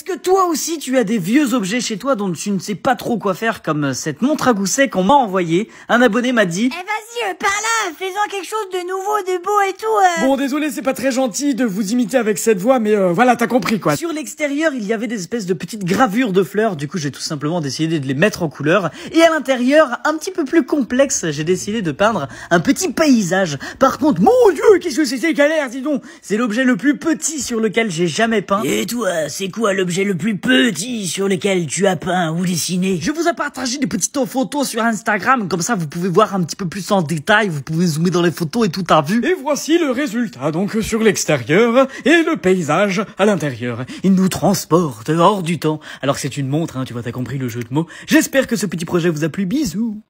Est-ce que toi aussi tu as des vieux objets chez toi dont tu ne sais pas trop quoi faire comme cette montre à gousset qu'on m'a envoyée Un abonné m'a dit eh, euh, par là, faisons quelque chose de nouveau, de beau et tout. Euh. Bon, désolé, c'est pas très gentil de vous imiter avec cette voix, mais euh, voilà, t'as compris quoi. Sur l'extérieur, il y avait des espèces de petites gravures de fleurs, du coup j'ai tout simplement décidé de les mettre en couleur. Et à l'intérieur, un petit peu plus complexe, j'ai décidé de peindre un petit paysage. Par contre, mon dieu, qu'est-ce que c'est galère, dis donc C'est l'objet le plus petit sur lequel j'ai jamais peint. Et toi, c'est quoi l'objet le plus petit sur lequel tu as peint ou dessiné Je vous ai partagé des petites photos sur Instagram, comme ça vous pouvez voir un petit peu plus en détail vous pouvez zoomer dans les photos et tout à vue. Et voici le résultat donc sur l'extérieur et le paysage à l'intérieur. Il nous transporte hors du temps. Alors c'est une montre, hein, tu vois, t'as compris le jeu de mots. J'espère que ce petit projet vous a plu. Bisous